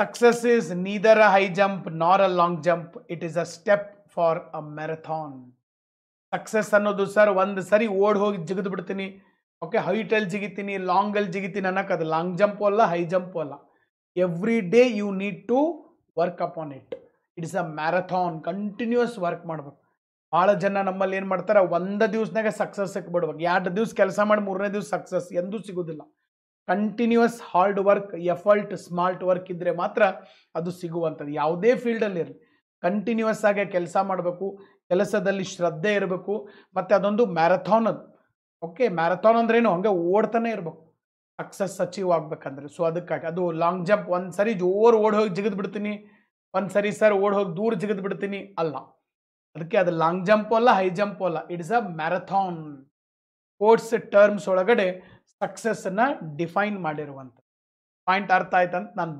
Success is neither high jump jump nor a long jump. It is a step for a success ಅನ್ನೋದು sir ಒಂದು ಸರಿ ಓಡ್ ಹೋಗಿ ಜಿಗಿದು ಬಿಡ್ತೀನಿ ಓಕೆ ಹೈಟಲ್ಲಿ ಜಿಗಿತೀನಿ ಲಾಂಗಲ್ಲಿ ಜಿಗಿತೀನಿ ಅನ್ನೋಕೆ ಅದು ಲಾಂಗ್ ಜಂಪು ಅಲ್ಲ ಹೈ ಜಂಪ್ ಅಲ್ಲ every day you need to work upon it it is a marathon continuous work ಮಾಡ್ಬೇಕು ಭಾಳ ಜನ ನಮ್ಮಲ್ಲಿ ಏನು ಮಾಡ್ತಾರೆ ಒಂದು ದಿವ್ಸನಾಗ ಸಕ್ಸಸ್ಸಿಗೆ ಬಿಡ್ಬೇಕು ಎರಡು ದಿವಸ ಕೆಲಸ ಮಾಡಿ ಮೂರನೇ ದಿವ್ಸ ಸಕ್ಸಸ್ ಎಂದೂ ಸಿಗೋದಿಲ್ಲ continuous hard work effort smart work ಇದ್ದರೆ ಮಾತ್ರ ಅದು ಸಿಗುವಂಥದ್ದು ಯಾವುದೇ ಇರಲಿ ಕಂಟಿನ್ಯೂಸ್ ಆಗಿ ಕೆಲಸ ಮಾಡಬೇಕು ಕೆಲಸದಲ್ಲಿ ಶ್ರದ್ಧೆ ಇರಬೇಕು ಮತ್ತು ಅದೊಂದು ಮ್ಯಾರಥಾನ್ ಅದು ಓಕೆ ಮ್ಯಾರಥಾನ್ ಅಂದ್ರೇನು ಹಂಗೆ ಓಡ್ತಾನೆ ಇರಬೇಕು ಸಕ್ಸಸ್ ಅಚೀವ್ ಆಗ್ಬೇಕಂದ್ರೆ ಸೊ ಅದಕ್ಕಾಗಿ ಅದು ಲಾಂಗ್ ಜಂಪ್ ಒಂದು ಸರಿ ಜೋರು ಓಡ್ ಹೋಗಿ ಜಿಗಿದು ಬಿಡ್ತೀನಿ ಒಂದು ಸರಿ ಸರ್ ಓಡ್ ಹೋಗಿ ದೂರ ಜಿಗಿದು ಬಿಡ್ತೀನಿ ಅಲ್ಲ ಅದಕ್ಕೆ ಅದು ಲಾಂಗ್ ಜಂಪ್ ಅಲ್ಲ ಹೈ ಜಂಪು ಅಲ್ಲ it's a marathon sports terms ಒಳಗಡೆ ಸಕ್ಸಸ್ಸನ್ನು ಡಿಫೈನ್ ಮಾಡಿರುವಂತ ಪಾಯಿಂಟ್ ಅರ್ಥ ಆಯ್ತು ಅಂತ ನಾನು